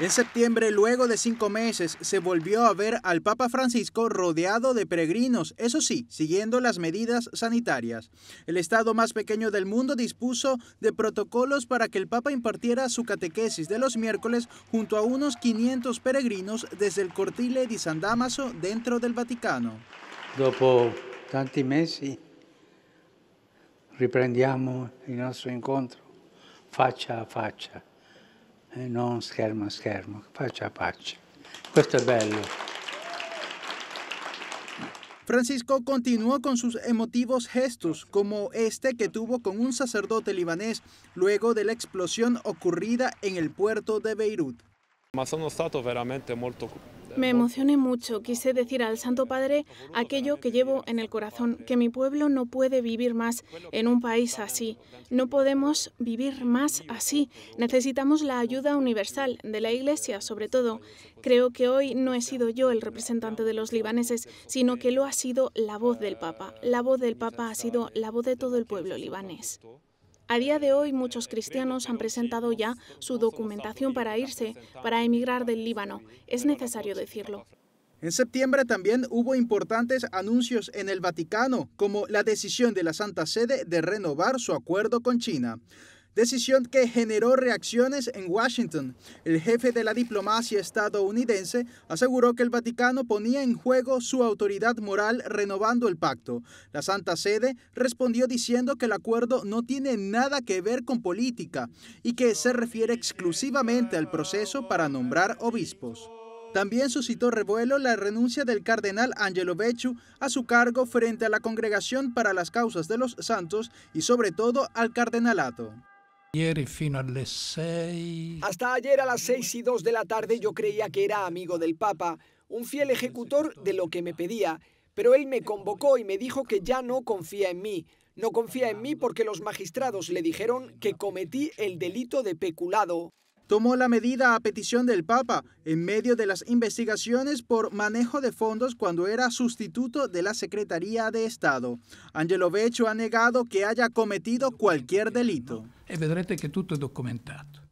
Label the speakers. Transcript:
Speaker 1: En septiembre, luego de cinco meses, se volvió a ver al Papa Francisco rodeado de peregrinos, eso sí, siguiendo las medidas sanitarias. El estado más pequeño del mundo dispuso de protocolos para que el Papa impartiera su catequesis de los miércoles junto a unos 500 peregrinos desde el cortile di San Damaso dentro del Vaticano. Dopo tanti mesi riprendiamo il nostro incontro faccia a faccia. Eh, schermo bello. Francisco continuó con sus emotivos gestos, como este que tuvo con un sacerdote libanés luego de la explosión ocurrida en el puerto de Beirut. Ma sono stato veramente molto
Speaker 2: me emocioné mucho. Quise decir al Santo Padre aquello que llevo en el corazón, que mi pueblo no puede vivir más en un país así. No podemos vivir más así. Necesitamos la ayuda universal de la Iglesia, sobre todo. Creo que hoy no he sido yo el representante de los libaneses, sino que lo ha sido la voz del Papa. La voz del Papa ha sido la voz de todo el pueblo libanés. A día de hoy muchos cristianos han presentado ya su documentación para irse, para emigrar del Líbano. Es necesario decirlo.
Speaker 1: En septiembre también hubo importantes anuncios en el Vaticano, como la decisión de la Santa Sede de renovar su acuerdo con China decisión que generó reacciones en Washington. El jefe de la diplomacia estadounidense aseguró que el Vaticano ponía en juego su autoridad moral renovando el pacto. La Santa Sede respondió diciendo que el acuerdo no tiene nada que ver con política y que se refiere exclusivamente al proceso para nombrar obispos. También suscitó revuelo la renuncia del cardenal Angelo Becciu a su cargo frente a la Congregación para las Causas
Speaker 3: de los Santos y sobre todo al cardenalato fino Hasta ayer a las 6 y 2 de la tarde yo creía que era amigo del Papa, un fiel ejecutor de lo que me pedía, pero él me convocó y me dijo que ya no confía en mí. No confía en mí porque los magistrados le dijeron que cometí el delito de peculado
Speaker 1: tomó la medida a petición del Papa en medio de las investigaciones por manejo de fondos cuando era sustituto de la Secretaría de Estado. Angelo Beccio ha negado que haya cometido cualquier delito. que todo